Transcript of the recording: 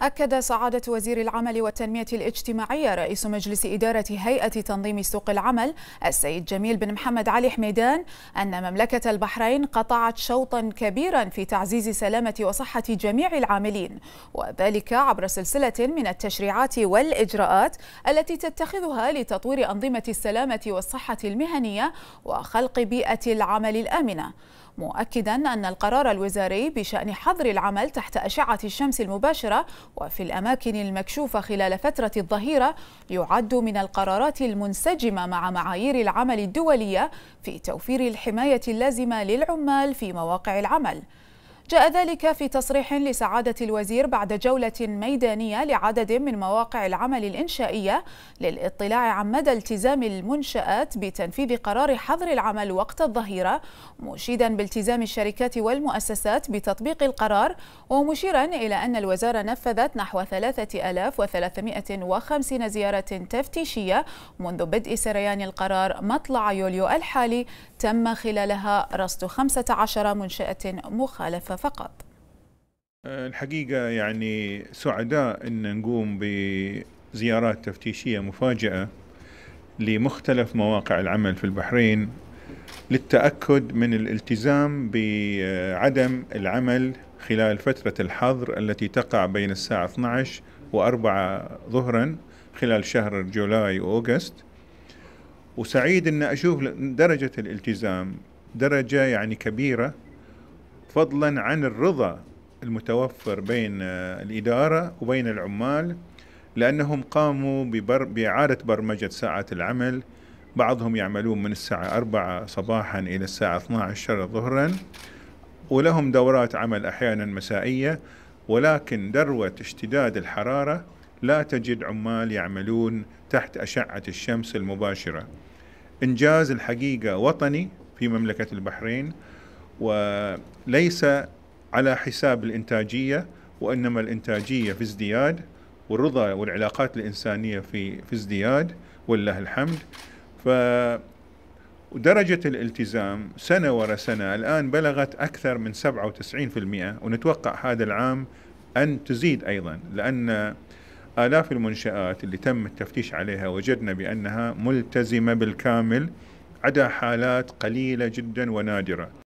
أكد سعادة وزير العمل والتنمية الاجتماعية رئيس مجلس إدارة هيئة تنظيم سوق العمل السيد جميل بن محمد علي حميدان أن مملكة البحرين قطعت شوطا كبيرا في تعزيز سلامة وصحة جميع العاملين وذلك عبر سلسلة من التشريعات والإجراءات التي تتخذها لتطوير أنظمة السلامة والصحة المهنية وخلق بيئة العمل الآمنة مؤكدا أن القرار الوزاري بشأن حظر العمل تحت أشعة الشمس المباشرة وفي الأماكن المكشوفة خلال فترة الظهيرة يعد من القرارات المنسجمة مع معايير العمل الدولية في توفير الحماية اللازمة للعمال في مواقع العمل جاء ذلك في تصريح لسعادة الوزير بعد جولة ميدانية لعدد من مواقع العمل الإنشائية للإطلاع عن مدى التزام المنشآت بتنفيذ قرار حظر العمل وقت الظهيرة مشيدا بالتزام الشركات والمؤسسات بتطبيق القرار ومشيرا إلى أن الوزارة نفذت نحو 3350 زيارة تفتيشية منذ بدء سريان القرار مطلع يوليو الحالي تم خلالها رصد 15 منشأة مخالفة فقط آه، الحقيقة يعني سعداء أن نقوم بزيارات تفتيشية مفاجئة لمختلف مواقع العمل في البحرين للتأكد من الالتزام بعدم العمل خلال فترة الحظر التي تقع بين الساعة 12 وأربعة ظهرا خلال شهر جولاي وأوغست وسعيد أن أشوف درجة الالتزام درجة يعني كبيرة فضلا عن الرضا المتوفر بين الإدارة وبين العمال لأنهم قاموا ببر بإعادة برمجة ساعة العمل بعضهم يعملون من الساعة 4 صباحا إلى الساعة 12 ظهرا ولهم دورات عمل أحيانا مسائية ولكن ذروة اشتداد الحرارة لا تجد عمال يعملون تحت أشعة الشمس المباشرة إنجاز الحقيقة وطني في مملكة البحرين وليس على حساب الإنتاجية وإنما الإنتاجية في ازدياد والرضا والعلاقات الإنسانية في في ازدياد ولله الحمد ف ودرجة الالتزام سنة ورا سنة الآن بلغت أكثر من 97% ونتوقع هذا العام أن تزيد أيضا لأن آلاف المنشآت اللي تم التفتيش عليها وجدنا بأنها ملتزمة بالكامل عدا حالات قليلة جدا ونادرة